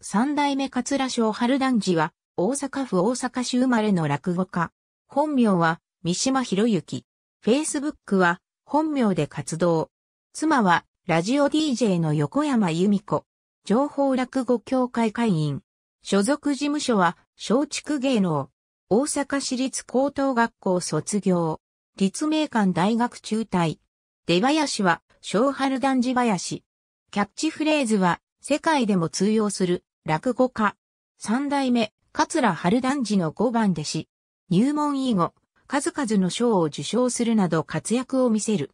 三代目桂章春団次は、大阪府大阪市生まれの落語家。本名は、三島博之。Facebook は、本名で活動。妻は、ラジオ DJ の横山由美子。情報落語協会会員。所属事務所は、松竹芸能。大阪市立高等学校卒業。立命館大学中退。出林は、小春団次林。キャッチフレーズは、世界でも通用する、落語家。三代目、桂春団次の五番弟子。入門以後、数々の賞を受賞するなど活躍を見せる。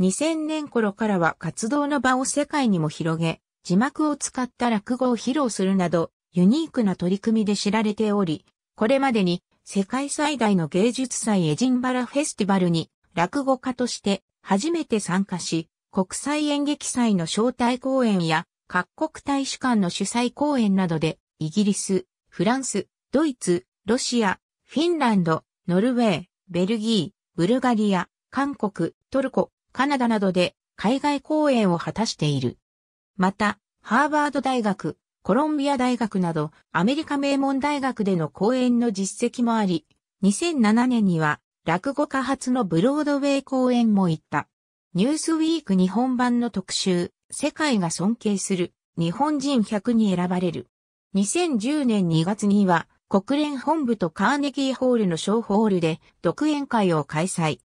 2000年頃からは活動の場を世界にも広げ、字幕を使った落語を披露するなど、ユニークな取り組みで知られており、これまでに世界最大の芸術祭エジンバラフェスティバルに落語家として初めて参加し、国際演劇祭の招待公演や各国大使館の主催公演などで、イギリス、フランス、ドイツ、ロシア、フィンランド、ノルウェー、ベルギー、ブルガリア、韓国、トルコ、カナダなどで海外公演を果たしている。また、ハーバード大学、コロンビア大学などアメリカ名門大学での公演の実績もあり、2007年には落語家初のブロードウェイ公演も行った。ニュースウィーク日本版の特集、世界が尊敬する日本人100に選ばれる。2010年2月には国連本部とカーネキーホールの小ホールで独演会を開催。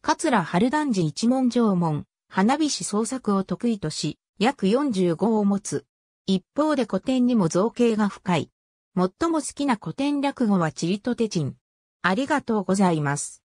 桂春団寺一門縄門、花火師創作を得意とし、約45を持つ。一方で古典にも造形が深い。最も好きな古典落語はチリとテチン。ありがとうございます。